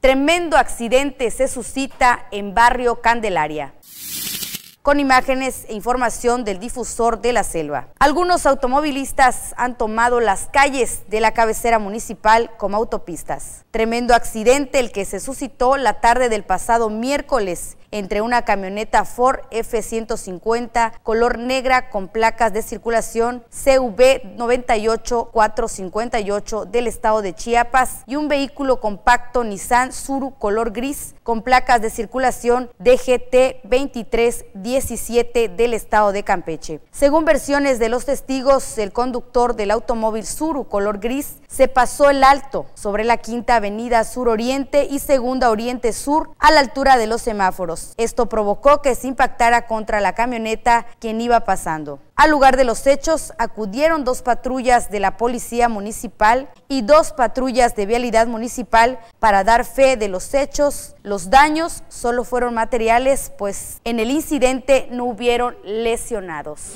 Tremendo accidente se suscita en barrio Candelaria con imágenes e información del difusor de la selva. Algunos automovilistas han tomado las calles de la cabecera municipal como autopistas. Tremendo accidente el que se suscitó la tarde del pasado miércoles entre una camioneta Ford F-150 color negra con placas de circulación CV 98458 del estado de Chiapas y un vehículo compacto Nissan Suru color gris con placas de circulación DGT 2310 17 del estado de Campeche. Según versiones de los testigos, el conductor del automóvil Suru color gris se pasó el alto sobre la Quinta Avenida Sur Oriente y Segunda Oriente Sur a la altura de los semáforos. Esto provocó que se impactara contra la camioneta quien iba pasando. Al lugar de los hechos acudieron dos patrullas de la Policía Municipal y dos patrullas de Vialidad Municipal para dar fe de los hechos. Los daños solo fueron materiales, pues en el incidente no hubieron lesionados.